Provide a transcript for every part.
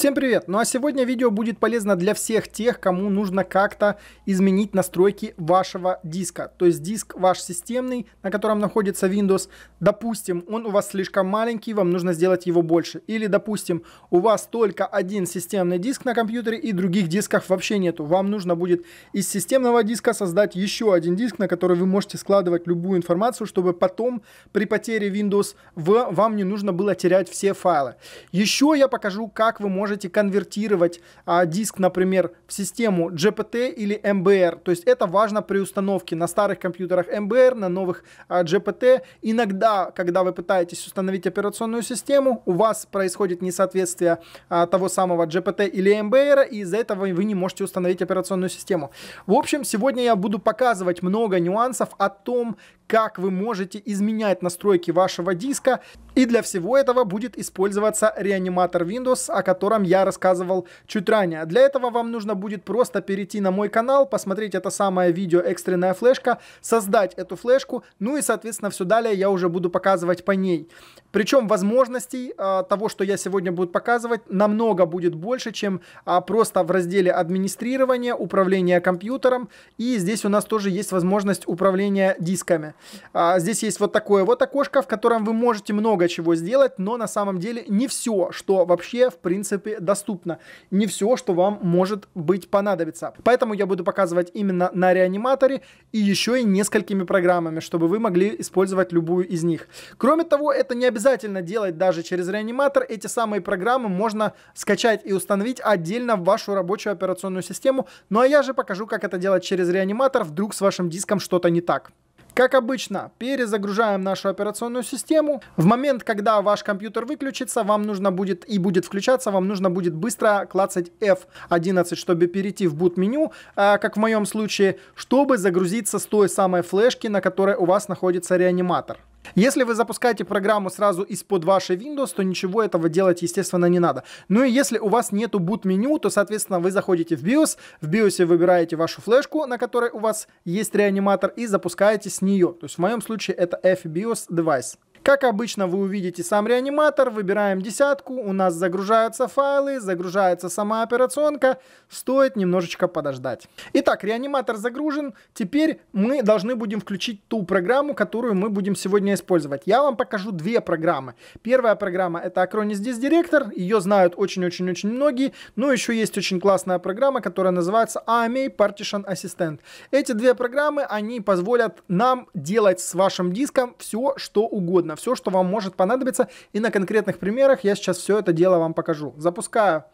Всем привет! Ну а сегодня видео будет полезно для всех тех, кому нужно как-то изменить настройки вашего диска. То есть диск ваш системный, на котором находится Windows, допустим, он у вас слишком маленький, вам нужно сделать его больше. Или, допустим, у вас только один системный диск на компьютере и других дисков вообще нету. Вам нужно будет из системного диска создать еще один диск, на который вы можете складывать любую информацию, чтобы потом при потере Windows в вам не нужно было терять все файлы. Еще я покажу, как вы можете можете конвертировать а, диск, например, в систему GPT или MBR. То есть это важно при установке на старых компьютерах MBR, на новых а, GPT. Иногда, когда вы пытаетесь установить операционную систему, у вас происходит несоответствие а, того самого GPT или MBR, и из-за этого вы не можете установить операционную систему. В общем, сегодня я буду показывать много нюансов о том, как вы можете изменять настройки вашего диска. И для всего этого будет использоваться реаниматор Windows, о котором котором я рассказывал чуть ранее. Для этого вам нужно будет просто перейти на мой канал, посмотреть это самое видео «Экстренная флешка», создать эту флешку, ну и, соответственно, все далее я уже буду показывать по ней. Причем возможностей э, того, что я сегодня буду показывать, намного будет больше, чем а просто в разделе администрирования, управления компьютером», и здесь у нас тоже есть возможность управления дисками. Э, здесь есть вот такое вот окошко, в котором вы можете много чего сделать, но на самом деле не все, что вообще, в принципе, доступно. Не все, что вам может быть понадобится. Поэтому я буду показывать именно на реаниматоре и еще и несколькими программами, чтобы вы могли использовать любую из них. Кроме того, это не обязательно делать даже через реаниматор. Эти самые программы можно скачать и установить отдельно в вашу рабочую операционную систему. Ну а я же покажу, как это делать через реаниматор, вдруг с вашим диском что-то не так. Как обычно, перезагружаем нашу операционную систему. В момент, когда ваш компьютер выключится, вам нужно будет и будет включаться, вам нужно будет быстро клацать F11, чтобы перейти в boot меню, а, как в моем случае, чтобы загрузиться с той самой флешки, на которой у вас находится реаниматор. Если вы запускаете программу сразу из-под вашей Windows, то ничего этого делать, естественно, не надо. Ну и если у вас нету boot-меню, то, соответственно, вы заходите в BIOS, в BIOS выбираете вашу флешку, на которой у вас есть реаниматор, и запускаете с нее. То есть в моем случае это FBIOS девайс. Как обычно, вы увидите сам реаниматор, выбираем десятку, у нас загружаются файлы, загружается сама операционка, стоит немножечко подождать. Итак, реаниматор загружен, теперь мы должны будем включить ту программу, которую мы будем сегодня использовать. Я вам покажу две программы. Первая программа это Acronis Disk Director, ее знают очень-очень-очень многие, но ну, еще есть очень классная программа, которая называется AMA Partition Assistant. Эти две программы, они позволят нам делать с вашим диском все, что угодно, все, что вам может понадобиться. И на конкретных примерах я сейчас все это дело вам покажу. Запускаю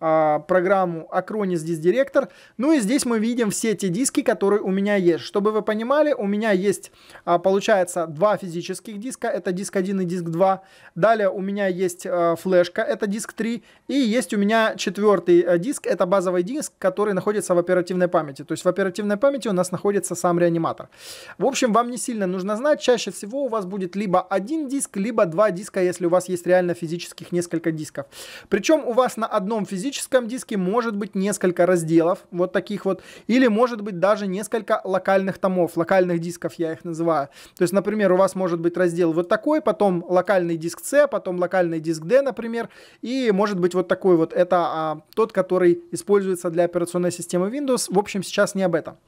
а, программу Acronis Disk Director. Ну и здесь мы видим все те диски, которые у меня есть. Чтобы вы понимали, у меня есть, а, получается, два физических диска. Это диск 1 и диск 2. Далее у меня есть а, флешка, это диск 3. И есть у меня четвертый э, диск, это базовый диск, который находится в оперативной памяти. То есть в оперативной памяти у нас находится сам реаниматор. В общем, вам не сильно нужно знать. Чаще всего у вас будет либо один диск, либо два диска, если у вас есть реально физических несколько дисков. Причем у вас на одном физическом физическом диске может быть несколько разделов, вот таких вот, или может быть даже несколько локальных томов, локальных дисков я их называю. То есть, например, у вас может быть раздел вот такой, потом локальный диск C, потом локальный диск D, например, и может быть вот такой вот. Это а, тот, который используется для операционной системы Windows. В общем, сейчас не об этом.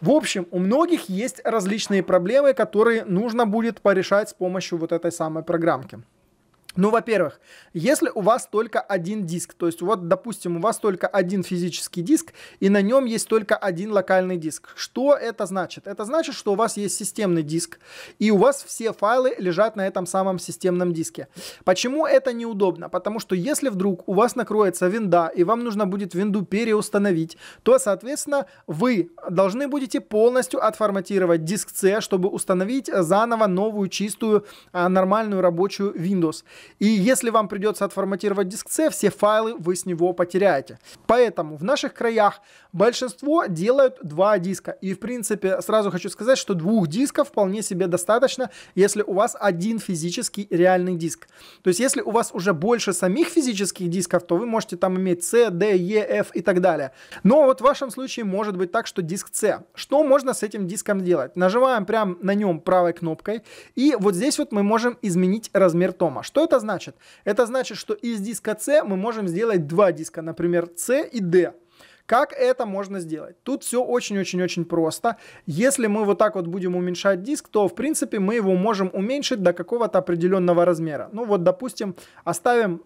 В общем, у многих есть различные проблемы, которые нужно будет порешать с помощью вот этой самой программки. Ну, во-первых, если у вас только один диск, то есть вот, допустим, у вас только один физический диск, и на нем есть только один локальный диск. Что это значит? Это значит, что у вас есть системный диск, и у вас все файлы лежат на этом самом системном диске. Почему это неудобно? Потому что если вдруг у вас накроется винда, и вам нужно будет винду переустановить, то, соответственно, вы должны будете полностью отформатировать диск C, чтобы установить заново новую, чистую, а, нормальную рабочую Windows. И если вам придется отформатировать диск C, все файлы вы с него потеряете. Поэтому в наших краях Большинство делают два диска. И, в принципе, сразу хочу сказать, что двух дисков вполне себе достаточно, если у вас один физический реальный диск. То есть, если у вас уже больше самих физических дисков, то вы можете там иметь C, D, E, F и так далее. Но вот в вашем случае может быть так, что диск C. Что можно с этим диском делать? Нажимаем прямо на нем правой кнопкой, и вот здесь вот мы можем изменить размер тома. Что это значит? Это значит, что из диска C мы можем сделать два диска, например, C и D. Как это можно сделать? Тут все очень-очень-очень просто. Если мы вот так вот будем уменьшать диск, то, в принципе, мы его можем уменьшить до какого-то определенного размера. Ну вот, допустим, оставим,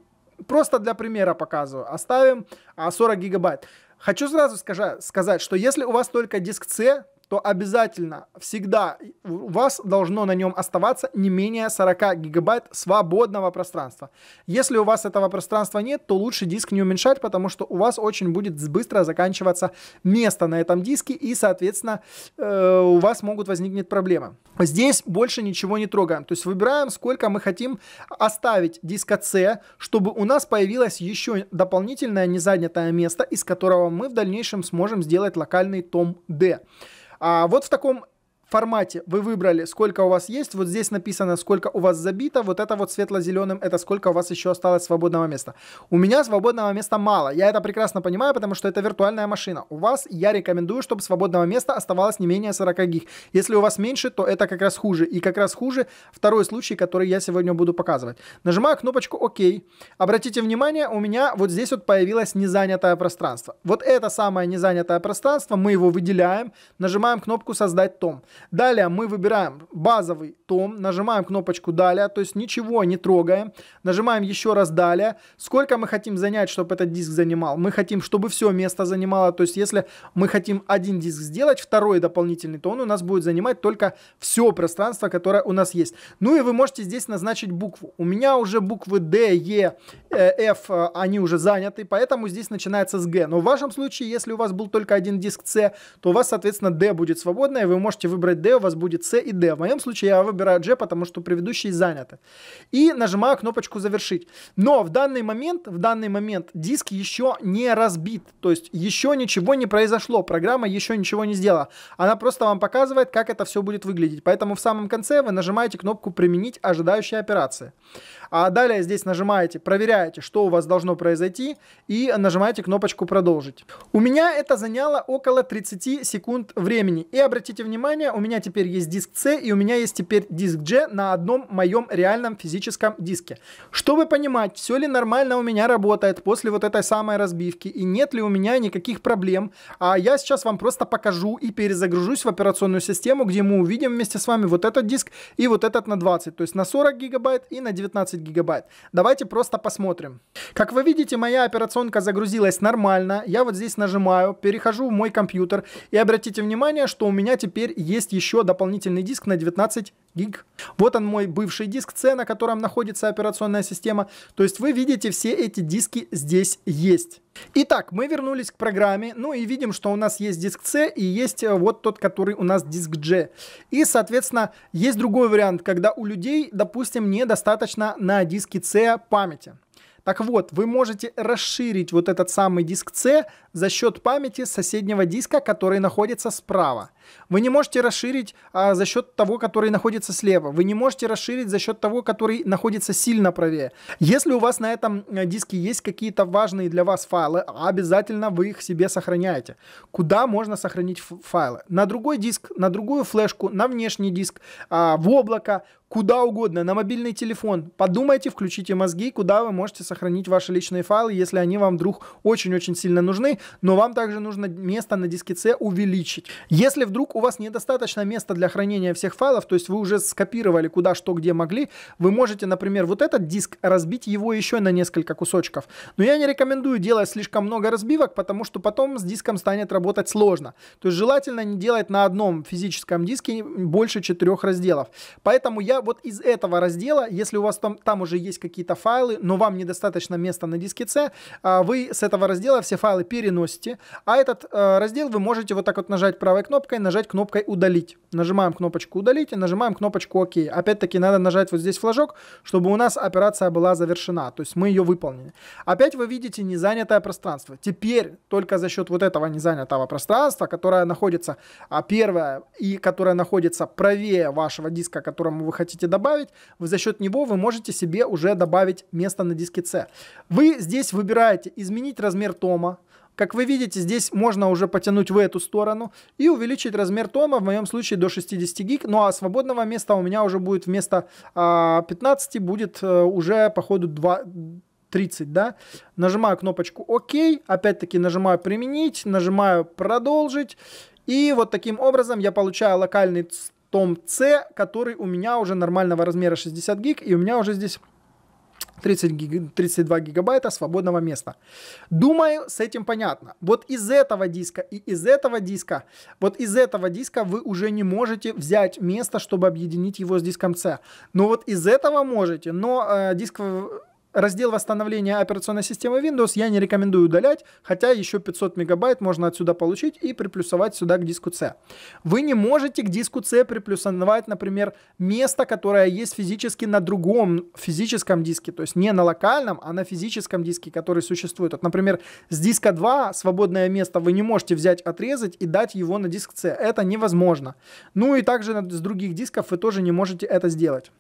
просто для примера показываю, оставим 40 а, гигабайт. Хочу сразу скажа, сказать, что если у вас только диск C, то обязательно всегда у вас должно на нем оставаться не менее 40 гигабайт свободного пространства. Если у вас этого пространства нет, то лучше диск не уменьшать, потому что у вас очень будет быстро заканчиваться место на этом диске и, соответственно, э, у вас могут возникнуть проблемы. Здесь больше ничего не трогаем. То есть выбираем, сколько мы хотим оставить диска C, чтобы у нас появилось еще дополнительное незанятое место, из которого мы в дальнейшем сможем сделать локальный том D. А вот в таком формате вы выбрали, сколько у вас есть. Вот здесь написано, сколько у вас забито. Вот это вот светло-зеленым, это сколько у вас еще осталось свободного места. У меня свободного места мало. Я это прекрасно понимаю, потому что это виртуальная машина. У вас я рекомендую, чтобы свободного места оставалось не менее 40 гиг. Если у вас меньше, то это как раз хуже. И как раз хуже второй случай, который я сегодня буду показывать. Нажимаю кнопочку ОК. Обратите внимание, у меня вот здесь вот появилось незанятое пространство. Вот это самое незанятое пространство, мы его выделяем, нажимаем кнопку «Создать том». Далее мы выбираем базовый том, нажимаем кнопочку «Далее», то есть ничего не трогаем. Нажимаем еще раз «Далее». Сколько мы хотим занять, чтобы этот диск занимал? Мы хотим, чтобы все место занимало. То есть если мы хотим один диск сделать, второй дополнительный, то он у нас будет занимать только все пространство, которое у нас есть. Ну и вы можете здесь назначить букву. У меня уже буквы Д, Е, э, Ф, э, они уже заняты, поэтому здесь начинается с Г. Но в вашем случае, если у вас был только один диск С, то у вас, соответственно, Д будет свободно, и вы можете выбрать выбрать D, у вас будет C и D. В моем случае я выбираю G, потому что предыдущие заняты. И нажимаю кнопочку «Завершить». Но в данный момент, в данный момент диск еще не разбит, то есть еще ничего не произошло, программа еще ничего не сделала. Она просто вам показывает, как это все будет выглядеть. Поэтому в самом конце вы нажимаете кнопку «Применить ожидающие операции». А далее здесь нажимаете, проверяете, что у вас должно произойти, и нажимаете кнопочку «Продолжить». У меня это заняло около 30 секунд времени. И обратите внимание, у меня теперь есть диск C, и у меня есть теперь диск G на одном моем реальном физическом диске. Чтобы понимать, все ли нормально у меня работает после вот этой самой разбивки, и нет ли у меня никаких проблем, а я сейчас вам просто покажу и перезагружусь в операционную систему, где мы увидим вместе с вами вот этот диск и вот этот на 20, то есть на 40 гигабайт и на 19 гигабайт. Давайте просто посмотрим. Как вы видите, моя операционка загрузилась нормально. Я вот здесь нажимаю, перехожу в мой компьютер. И обратите внимание, что у меня теперь есть еще дополнительный диск на 19 гиг. Вот он мой бывший диск C, на котором находится операционная система. То есть вы видите, все эти диски здесь есть. Итак, мы вернулись к программе, ну и видим, что у нас есть диск C и есть э, вот тот, который у нас диск G. И, соответственно, есть другой вариант, когда у людей, допустим, недостаточно на на диске C памяти. Так вот, вы можете расширить вот этот самый диск C за счет памяти соседнего диска, который находится справа. Вы не можете расширить а, за счет того, который находится слева. Вы не можете расширить за счет того, который находится сильно правее. Если у вас на этом э, диске есть какие-то важные для вас файлы, обязательно вы их себе сохраняете. Куда можно сохранить файлы? На другой диск, на другую флешку, на внешний диск, а, в облако, куда угодно, на мобильный телефон. Подумайте, включите мозги, куда вы можете сохранить ваши личные файлы, если они вам вдруг очень-очень сильно нужны, но вам также нужно место на диске C увеличить. Если вдруг у вас недостаточно места для хранения всех файлов, то есть вы уже скопировали куда, что, где могли, вы можете, например, вот этот диск разбить его еще на несколько кусочков. Но я не рекомендую делать слишком много разбивок, потому что потом с диском станет работать сложно. То есть желательно не делать на одном физическом диске больше четырех разделов. Поэтому я я вот из этого раздела, если у вас там, там уже есть какие-то файлы, но вам недостаточно места на диске C, а, вы с этого раздела все файлы переносите, а этот э, раздел вы можете вот так вот нажать правой кнопкой, нажать кнопкой «Удалить». Нажимаем кнопочку «Удалить» и нажимаем кнопочку «Ок». Опять-таки надо нажать вот здесь флажок, чтобы у нас операция была завершена, то есть мы ее выполнили. Опять вы видите незанятое пространство. Теперь только за счет вот этого незанятого пространства, которое находится а, первое и которое находится правее вашего диска, к которому вы хотите хотите добавить, вы за счет него вы можете себе уже добавить место на диске C. Вы здесь выбираете изменить размер тома, как вы видите, здесь можно уже потянуть в эту сторону и увеличить размер тома, в моем случае до 60 гиг. Ну а свободного места у меня уже будет вместо а, 15, будет а, уже по ходу 2, 30, да. Нажимаю кнопочку ОК, опять-таки нажимаю применить, нажимаю продолжить. И вот таким образом я получаю локальный том C, который у меня уже нормального размера 60 гиг, и у меня уже здесь 30 гиг, 32 гигабайта свободного места. Думаю, с этим понятно. Вот из этого диска и из этого диска, вот из этого диска вы уже не можете взять место, чтобы объединить его с диском C. Но вот из этого можете, но э, диск Раздел восстановления операционной системы Windows я не рекомендую удалять, хотя еще 500 мегабайт можно отсюда получить и приплюсовать сюда к диску C. Вы не можете к диску C приплюсовать, например, место, которое есть физически на другом физическом диске, то есть не на локальном, а на физическом диске, который существует. Вот, например, с диска 2 свободное место вы не можете взять, отрезать и дать его на диск C. Это невозможно. Ну и также с других дисков вы тоже не можете это сделать.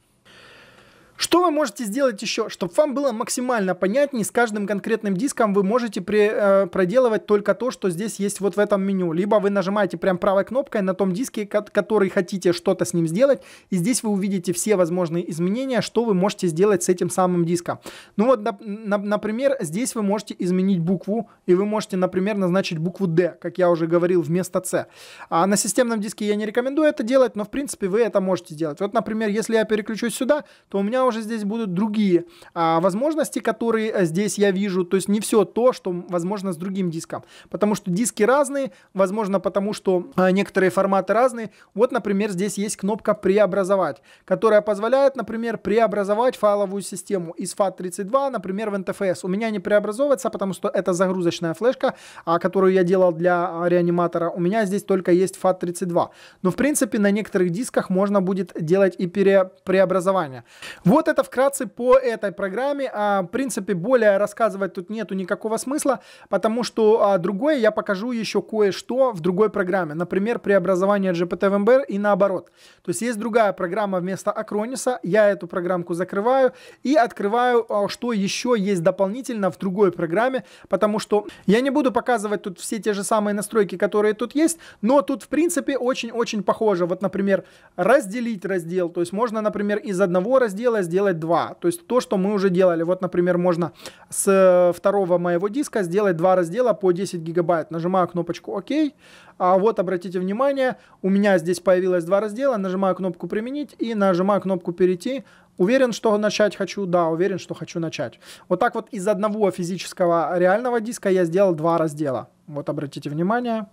Что вы можете сделать еще? Чтобы вам было максимально понятнее, с каждым конкретным диском вы можете при, э, проделывать только то, что здесь есть вот в этом меню. Либо вы нажимаете прям правой кнопкой на том диске, который хотите что-то с ним сделать, и здесь вы увидите все возможные изменения, что вы можете сделать с этим самым диском. Ну вот, на, на, например, здесь вы можете изменить букву, и вы можете, например, назначить букву D, как я уже говорил, вместо C. А на системном диске я не рекомендую это делать, но в принципе вы это можете сделать. Вот, например, если я переключусь сюда, то у меня уже здесь будут другие а, возможности, которые э, здесь я вижу. То есть не все то, что возможно с другим диском. Потому что диски разные, возможно, потому что а, некоторые форматы разные. Вот, например, здесь есть кнопка «Преобразовать», которая позволяет, например, преобразовать файловую систему из FAT32, например, в NTFS. У меня не преобразовывается, потому что это загрузочная флешка, а, которую я делал для а, реаниматора. У меня здесь только есть FAT32. Но, в принципе, на некоторых дисках можно будет делать и пере преобразование. Вот вот это вкратце по этой программе. А, в принципе, более рассказывать тут нету никакого смысла, потому что а, другое я покажу еще кое-что в другой программе. Например, преобразование GPT в MBR и наоборот. То есть есть другая программа вместо Акрониса. Я эту программку закрываю и открываю, а, что еще есть дополнительно в другой программе, потому что я не буду показывать тут все те же самые настройки, которые тут есть, но тут, в принципе, очень-очень похоже. Вот, например, разделить раздел. То есть можно, например, из одного раздела сделать два. То есть то, что мы уже делали. Вот, например, можно с э, второго моего диска сделать два раздела по 10 гигабайт. Нажимаю кнопочку ОК. А вот, обратите внимание, у меня здесь появилось два раздела. Нажимаю кнопку «Применить» и нажимаю кнопку «Перейти». Уверен, что начать хочу? Да, уверен, что хочу начать. Вот так вот из одного физического реального диска я сделал два раздела. Вот, обратите внимание.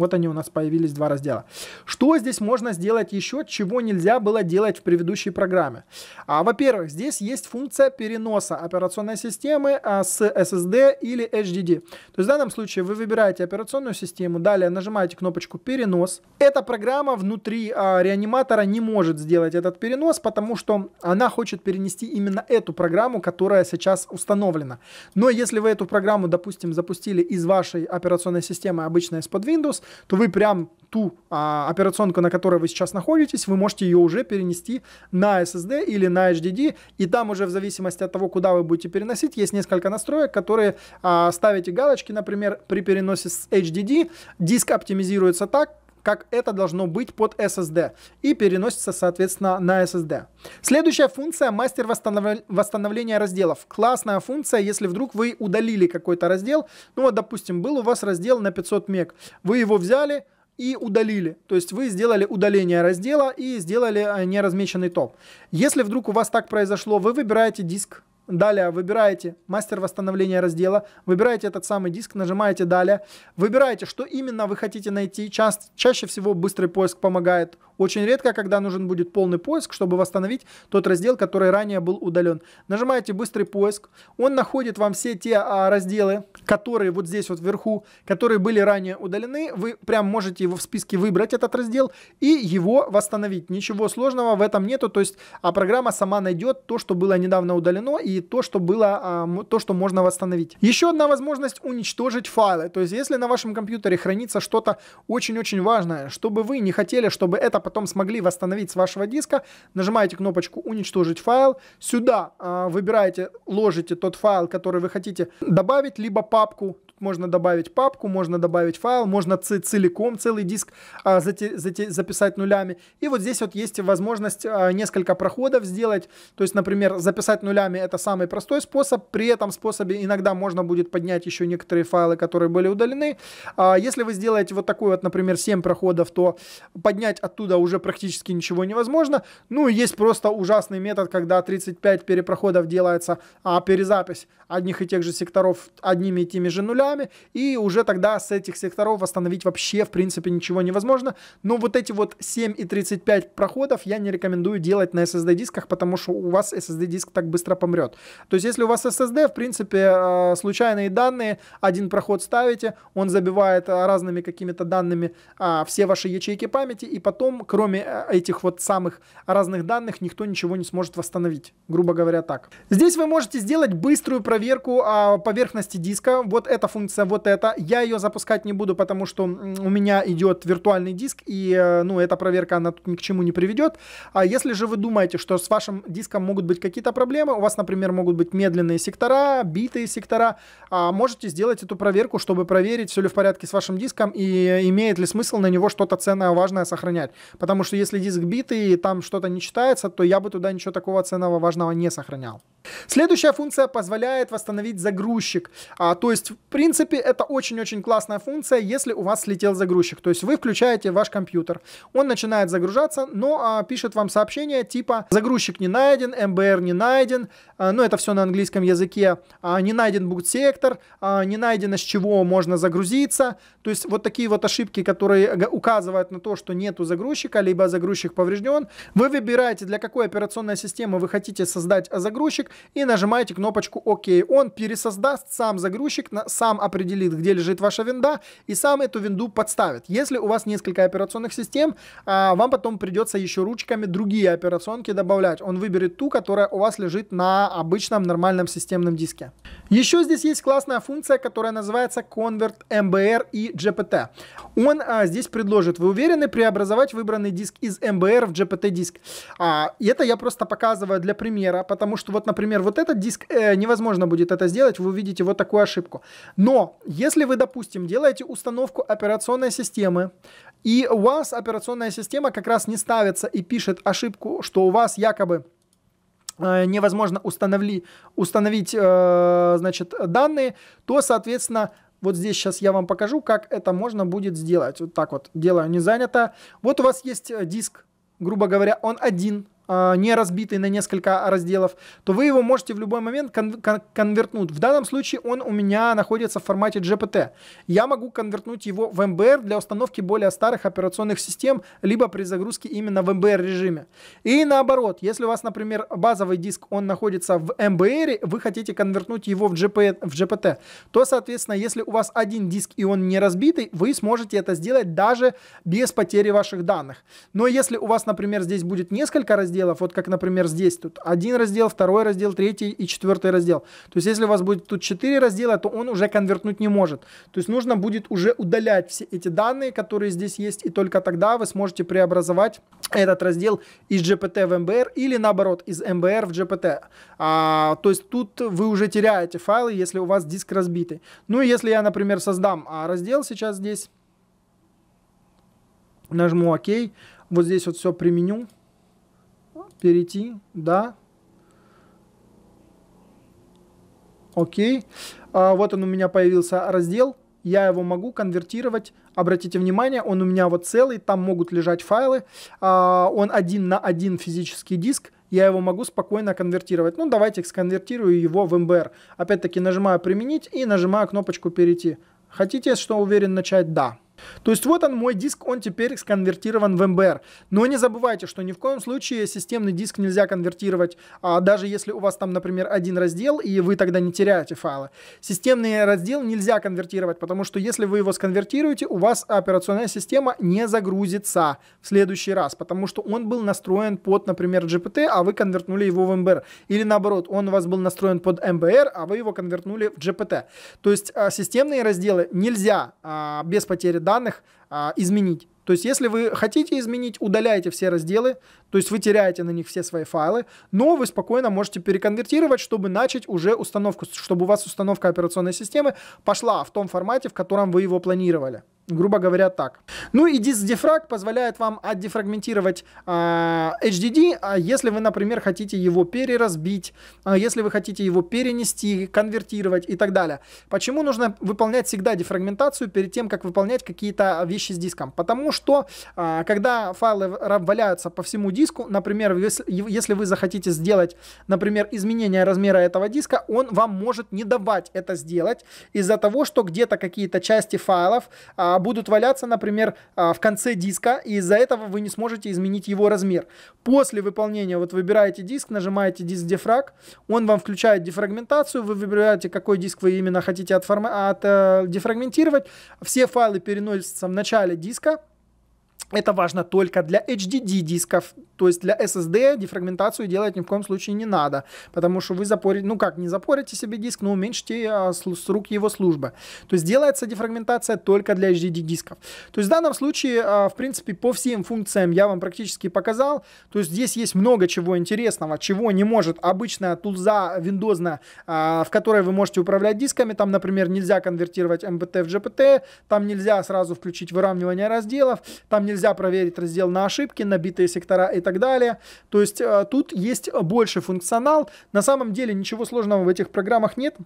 Вот они у нас появились два раздела. Что здесь можно сделать еще, чего нельзя было делать в предыдущей программе? А, во-первых, здесь есть функция переноса операционной системы а, с SSD или HDD. То есть в данном случае вы выбираете операционную систему, далее нажимаете кнопочку «Перенос». Эта программа внутри а, реаниматора не может сделать этот перенос, потому что она хочет перенести именно эту программу, которая сейчас установлена. Но если вы эту программу, допустим, запустили из вашей операционной системы обычно из-под Windows, то вы прям ту а, операционку, на которой вы сейчас находитесь, вы можете ее уже перенести на SSD или на HDD, и там уже в зависимости от того, куда вы будете переносить, есть несколько настроек, которые а, ставите галочки, например, при переносе с HDD диск оптимизируется так, как это должно быть под SSD и переносится, соответственно, на SSD. Следующая функция — мастер восстанов... восстановления разделов. Классная функция, если вдруг вы удалили какой-то раздел. Ну вот, допустим, был у вас раздел на 500 мег. Вы его взяли, и удалили. То есть вы сделали удаление раздела и сделали а, неразмеченный топ. Если вдруг у вас так произошло, вы выбираете диск Далее выбираете мастер восстановления раздела, выбираете этот самый диск, нажимаете далее, выбираете, что именно вы хотите найти. Ча чаще всего быстрый поиск помогает очень редко, а когда нужен будет полный поиск, чтобы восстановить тот раздел, который ранее был удален. Нажимаете «Быстрый поиск». Он находит вам все те а, разделы, которые вот здесь вот вверху, которые были ранее удалены. Вы прям можете его в списке выбрать, этот раздел, и его восстановить. Ничего сложного в этом нету. То есть а программа сама найдет то, что было недавно удалено, и то, что было, а, то, что можно восстановить. Еще одна возможность уничтожить файлы. То есть если на вашем компьютере хранится что-то очень-очень важное, чтобы вы не хотели, чтобы это потом смогли восстановить с вашего диска, нажимаете кнопочку «Уничтожить файл», сюда э, выбираете, ложите тот файл, который вы хотите добавить, либо папку, можно добавить папку, можно добавить файл, можно целиком целый диск а, зате, зате, записать нулями. И вот здесь вот есть возможность а, несколько проходов сделать. То есть, например, записать нулями это самый простой способ. При этом способе иногда можно будет поднять еще некоторые файлы, которые были удалены. А, если вы сделаете вот такой вот, например, 7 проходов, то поднять оттуда уже практически ничего невозможно. Ну и есть просто ужасный метод, когда 35 перепроходов делается а, перезапись одних и тех же секторов одними и теми же нулями секторами, и уже тогда с этих секторов восстановить вообще, в принципе, ничего невозможно. Но вот эти вот 7,35 проходов я не рекомендую делать на SSD-дисках, потому что у вас SSD-диск так быстро помрет. То есть, если у вас SSD, в принципе, э, случайные данные, один проход ставите, он забивает э, разными какими-то данными а, все ваши ячейки памяти, и потом, кроме э, этих вот самых разных данных, никто ничего не сможет восстановить, грубо говоря так. Здесь вы можете сделать быструю проверку а, поверхности диска. Вот эта функция функция вот эта. Я ее запускать не буду, потому что у меня идет виртуальный диск, и э, ну, эта проверка, она тут ни к чему не приведет. А если же вы думаете, что с вашим диском могут быть какие-то проблемы, у вас, например, могут быть медленные сектора, битые сектора, а можете сделать эту проверку, чтобы проверить, все ли в порядке с вашим диском и э, имеет ли смысл на него что-то ценное, важное сохранять. Потому что если диск битый и там что-то не читается, то я бы туда ничего такого ценного, важного не сохранял. Следующая функция позволяет восстановить загрузчик. А, то есть, в принципе, принципе, это очень-очень классная функция, если у вас слетел загрузчик. То есть вы включаете ваш компьютер, он начинает загружаться, но а, пишет вам сообщение типа «Загрузчик не найден», «МБР не найден», а, ну это все на английском языке, а, «Не найден бут а, «Не найдено с чего можно загрузиться». То есть вот такие вот ошибки, которые указывают на то, что нету загрузчика, либо загрузчик поврежден. Вы выбираете, для какой операционной системы вы хотите создать а, загрузчик и нажимаете кнопочку «Ок». Он пересоздаст сам загрузчик, сам сам определит, где лежит ваша винда, и сам эту винду подставит. Если у вас несколько операционных систем, а, вам потом придется еще ручками другие операционки добавлять. Он выберет ту, которая у вас лежит на обычном нормальном системном диске. Еще здесь есть классная функция, которая называется Convert MBR и GPT. Он а, здесь предложит, вы уверены, преобразовать выбранный диск из MBR в GPT диск. А, и это я просто показываю для примера, потому что вот, например, вот этот диск э, невозможно будет это сделать, вы увидите вот такую ошибку. Но если вы, допустим, делаете установку операционной системы, и у вас операционная система как раз не ставится и пишет ошибку, что у вас якобы Э, невозможно установли, установить э, значит, данные, то, соответственно, вот здесь сейчас я вам покажу, как это можно будет сделать. Вот так вот, делаю не занято. Вот у вас есть э, диск, грубо говоря, он один, а, не разбитый на несколько разделов, то вы его можете в любой момент кон кон конвертнуть. В данном случае он у меня находится в формате GPT. Я могу конвертнуть его в MBR для установки более старых операционных систем, либо при загрузке именно в MBR режиме. И наоборот, если у вас, например, базовый диск, он находится в MBR, вы хотите конвертнуть его в, GP, в GPT, то, соответственно, если у вас один диск и он не разбитый, вы сможете это сделать даже без потери ваших данных. Но если у вас, например, здесь будет несколько разделов, разделов, вот как, например, здесь тут один раздел, второй раздел, третий и четвертый раздел. То есть если у вас будет тут четыре раздела, то он уже конвертнуть не может. То есть нужно будет уже удалять все эти данные, которые здесь есть, и только тогда вы сможете преобразовать этот раздел из GPT в MBR или наоборот из MBR в GPT. А, то есть тут вы уже теряете файлы, если у вас диск разбитый. Ну и если я, например, создам а, раздел сейчас здесь, нажму ОК, вот здесь вот все применю, перейти, да. Окей. А, вот он у меня появился раздел. Я его могу конвертировать. Обратите внимание, он у меня вот целый, там могут лежать файлы. А, он один на один физический диск я его могу спокойно конвертировать. Ну, давайте сконвертирую его в МБР. Опять-таки нажимаю «Применить» и нажимаю кнопочку «Перейти». Хотите, что уверен начать? Да. То есть вот он, мой диск, он теперь сконвертирован в МБР. Но не забывайте, что ни в коем случае системный диск нельзя конвертировать, а даже если у вас там, например, один раздел, и вы тогда не теряете файлы. Системный раздел нельзя конвертировать, потому что если вы его сконвертируете, у вас операционная система не загрузится в следующий раз, потому что он был настроен под, например, GPT, а вы конвертнули его в МБР. Или наоборот, он у вас был настроен под МБР, а вы его конвертнули в GPT. То есть а, системные разделы нельзя а, без потери данных данных а, изменить. То есть, если вы хотите изменить, удаляете все разделы, то есть вы теряете на них все свои файлы, но вы спокойно можете переконвертировать, чтобы начать уже установку, чтобы у вас установка операционной системы пошла в том формате, в котором вы его планировали грубо говоря, так. Ну и диск дифраг позволяет вам отдефрагментировать э, а, HDD, а если вы, например, хотите его переразбить, а, если вы хотите его перенести, конвертировать и так далее. Почему нужно выполнять всегда дефрагментацию перед тем, как выполнять какие-то вещи с диском? Потому что, э, когда файлы валяются по всему диску, например, если, если вы захотите сделать, например, изменение размера этого диска, он вам может не давать это сделать из-за того, что где-то какие-то части файлов э, будут валяться, например, а, в конце диска, и из-за этого вы не сможете изменить его размер. После выполнения, вот выбираете диск, нажимаете диск дефраг, он вам включает дефрагментацию, вы выбираете, какой диск вы именно хотите отформа- от, э, дефрагментировать, все файлы переносятся в начале диска, это важно только для HDD дисков, то есть для SSD дефрагментацию делать ни в коем случае не надо, потому что вы запорите, ну как, не запорите себе диск, но уменьшите а, с, рук его службы. То есть делается дефрагментация только для HDD дисков. То есть в данном случае, а, в принципе, по всем функциям я вам практически показал, то есть здесь есть много чего интересного, чего не может обычная тулза виндозная, а, в которой вы можете управлять дисками, там, например, нельзя конвертировать MBT в GPT, там нельзя сразу включить выравнивание разделов, там нельзя проверить раздел на ошибки, набитые сектора и так далее. То есть э, тут есть больше функционал. На самом деле ничего сложного в этих программах нет.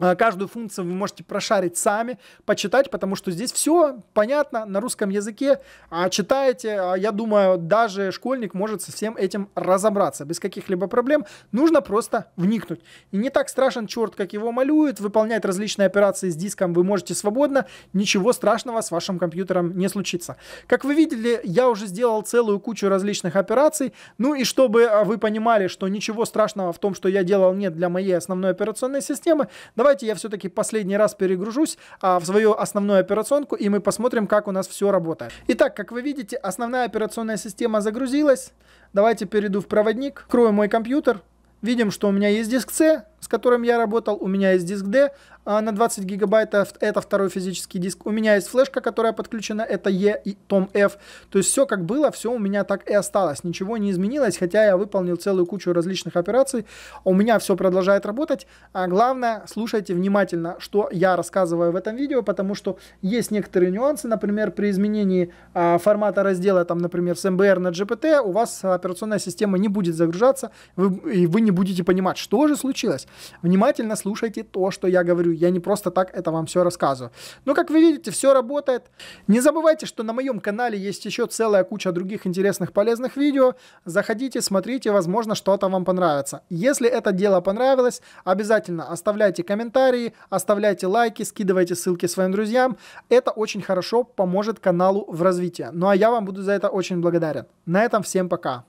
Э, каждую функцию вы можете прошарить сами, почитать, потому что здесь все понятно на русском языке. А читаете, а я думаю, даже школьник может со всем этим разобраться без каких-либо проблем. Нужно просто вникнуть. И не так страшен черт, как его малюют. Выполнять различные операции с диском вы можете свободно. Ничего страшного с вашим компьютером не случится. Как вы видели, я уже сделал целую кучу различных операций. Ну и чтобы э, вы понимали, что ничего страшного в том, что я делал, нет для моей основной операционной системы, давайте давайте я все-таки последний раз перегружусь а, в свою основную операционку, и мы посмотрим, как у нас все работает. Итак, как вы видите, основная операционная система загрузилась. Давайте перейду в проводник, крою мой компьютер, Видим, что у меня есть диск C, с которым я работал, у меня есть диск D, а, на 20 гигабайт, это второй физический диск. У меня есть флешка, которая подключена, это E и Tom F. То есть все как было, все у меня так и осталось. Ничего не изменилось, хотя я выполнил целую кучу различных операций. У меня все продолжает работать. А главное, слушайте внимательно, что я рассказываю в этом видео, потому что есть некоторые нюансы. Например, при изменении а, формата раздела, там, например, с MBR на GPT, у вас операционная система не будет загружаться, вы, и вы не будете понимать, что же случилось. Внимательно слушайте то, что я говорю говорю, я не просто так это вам все рассказываю. Но, как вы видите, все работает. Не забывайте, что на моем канале есть еще целая куча других интересных, полезных видео. Заходите, смотрите, возможно, что-то вам понравится. Если это дело понравилось, обязательно оставляйте комментарии, оставляйте лайки, скидывайте ссылки своим друзьям. Это очень хорошо поможет каналу в развитии. Ну а я вам буду за это очень благодарен. На этом всем пока.